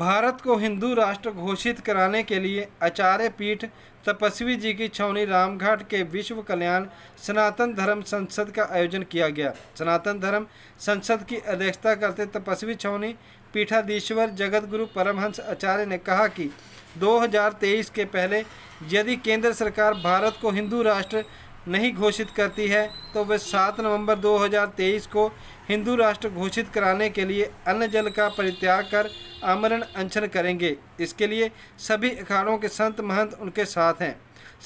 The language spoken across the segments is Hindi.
भारत को हिंदू राष्ट्र घोषित कराने के लिए आचार्य पीठ तपस्वी जी की छौनी रामघाट के विश्व कल्याण सनातन धर्म संसद का आयोजन किया गया सनातन धर्म संसद की अध्यक्षता करते तपस्वी छौनी पीठाधीश्वर जगतगुरु परमहंस आचार्य ने कहा कि 2023 के पहले यदि केंद्र सरकार भारत को हिंदू राष्ट्र नहीं घोषित करती है तो वे 7 नवंबर 2023 को हिंदू राष्ट्र घोषित कराने के लिए अन्न जल का परित्याग कर आमरण अनशन करेंगे इसके लिए सभी अखाड़ों के संत महंत उनके साथ हैं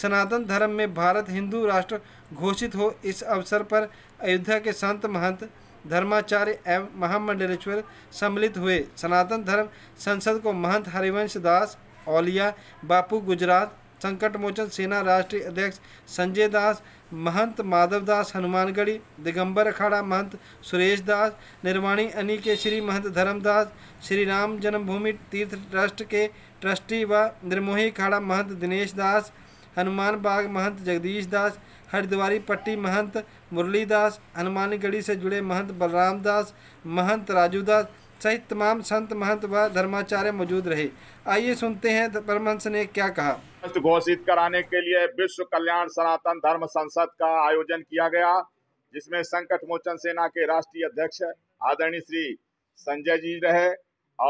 सनातन धर्म में भारत हिंदू राष्ट्र घोषित हो इस अवसर पर अयोध्या के संत महंत धर्माचार्य एवं महामंडलेश्वर सम्मिलित हुए सनातन धर्म संसद को महंत हरिवंश दास ओलिया बापू गुजरात संकट मोचन सेना राष्ट्रीय अध्यक्ष संजय दास महंत माधव दास हनुमानगढ़ी दिगंबर अखाड़ा महंत सुरेश दास निर्वाणी अनी के श्री महंत धर्मदास श्री राम जन्मभूमि तीर्थ ट्रस्ट के ट्रस्टी व निर्मोही अखाड़ा महंत दिनेश दास हनुमान बाग महंत जगदीश दास हरिद्वारी पट्टी महंत मुरलीदास हनुमानगढ़ी से जुड़े महंत बलराम दास महंत राजू दास सहित तमाम संत महंत व धर्माचार्य मौजूद रहे आइए सुनते हैं परमहंस ने क्या कहा घोषित कराने के लिए विश्व कल्याण सनातन धर्म संसद का आयोजन किया गया जिसमें संकट मोचन सेना के राष्ट्रीय अध्यक्ष आदरणीय श्री संजय जी रहे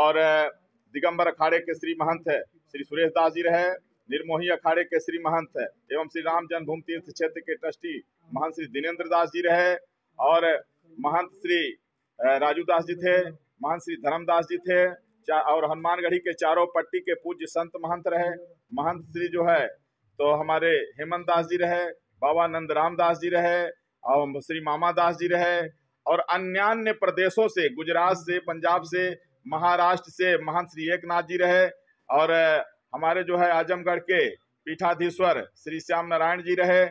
और दिगंबर अखाड़े के श्री महंत है श्री सुरेश दास जी रहे निर्मोही अखाड़े के श्री महंत है एवं श्री राम जन्मभूमि तीर्थ क्षेत्र के ट्रस्टी महंत श्री दिनेन्द्र दास जी रहे और महंत श्री राजू दास जी थे मान श्री धर्मदास जी थे और हनुमानगढ़ी के चारों पट्टी के पूज्य संत महंत रहे महंत श्री जो है तो हमारे हेमंत दास जी रहे बाबा नंद रामदास जी रहे और श्री मामा दास जी रहे और अन्य प्रदेशों से गुजरात से पंजाब से महाराष्ट्र से महंत श्री एक जी रहे और हमारे जो है आजमगढ़ के पीठाधीश्वर श्री श्याम नारायण जी रहे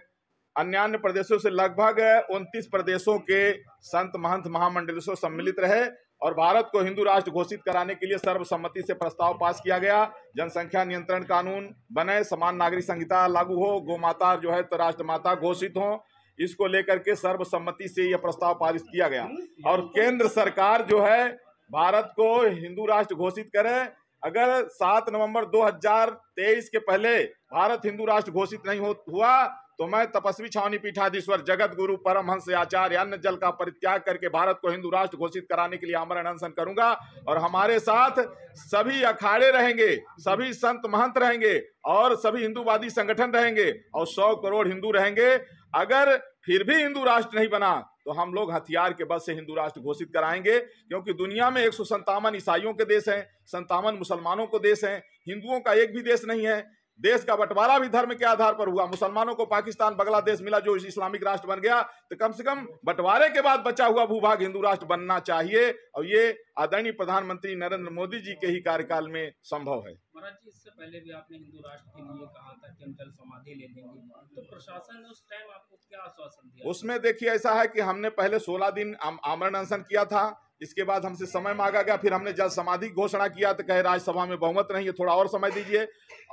अन्य अन्य प्रदेशों से लगभग उनतीस प्रदेशों के संत महंत महामंडल सम्मिलित रहे और भारत को हिंदू राष्ट्र घोषित कराने के लिए सर्वसम्मति से प्रस्ताव पास किया गया जनसंख्या नियंत्रण कानून बने समान नागरिक संहिता लागू हो माता जो है तो राष्ट्रमाता घोषित हो इसको लेकर के सर्वसम्मति से यह प्रस्ताव पारित किया गया और केंद्र सरकार जो है भारत को हिंदू राष्ट्र घोषित करे अगर 7 नवंबर 2023 के पहले भारत हिंदू राष्ट्र घोषित नहीं हो, हुआ तो मैं तपस्वी छावनी पीठाधीश्वर जगत गुरु परमहंस आचार्य अन्न जल का परित्याग करके भारत को हिंदू राष्ट्र घोषित कराने के लिए आमरण अनशन करूंगा और हमारे साथ सभी अखाड़े रहेंगे सभी संत महंत रहेंगे और सभी हिंदूवादी संगठन रहेंगे और सौ करोड़ हिंदू रहेंगे अगर फिर भी हिंदू राष्ट्र नहीं बना तो हम लोग हथियार के बल से हिंदू राष्ट्र घोषित कराएंगे क्योंकि दुनिया में एक ईसाइयों के देश हैं संतावन मुसलमानों को देश हैं हिंदुओं का एक भी देश नहीं है देश का बंटवारा भी धर्म के आधार पर हुआ मुसलमानों को पाकिस्तान बांग्लादेश मिला जो इस्लामिक राष्ट्र बन गया तो कम से कम बंटवारे के बाद बचा हुआ भूभाग हिंदू राष्ट्र बनना चाहिए और ये आदरणीय प्रधानमंत्री नरेंद्र मोदी जी के ही कार्यकाल में संभव है तो उसमें देखिए ऐसा है की हमने पहले सोलह दिन आमरण अनशन किया था इसके बाद हमसे समय मांगा गया फिर हमने जल समाधि घोषणा किया तो कहे राज्यसभा में बहुमत नहीं है थोड़ा और समय दीजिए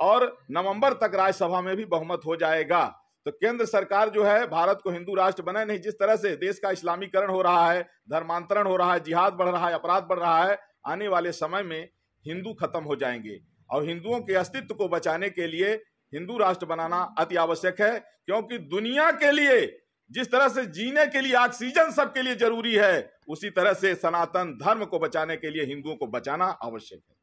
और नवंबर तक राज्यसभा में भी बहुमत हो जाएगा तो केंद्र सरकार जो है भारत को हिंदू राष्ट्र बनाए नहीं जिस तरह से देश का इस्लामीकरण हो रहा है धर्मांतरण हो रहा है जिहाद बढ़ रहा है अपराध बढ़ रहा है आने वाले समय में हिंदू खत्म हो जाएंगे और हिंदुओं के अस्तित्व को बचाने के लिए हिंदू राष्ट्र बनाना अति आवश्यक है क्योंकि दुनिया के लिए जिस तरह से जीने के लिए ऑक्सीजन सबके लिए जरूरी है उसी तरह से सनातन धर्म को बचाने के लिए हिंदुओं को बचाना आवश्यक है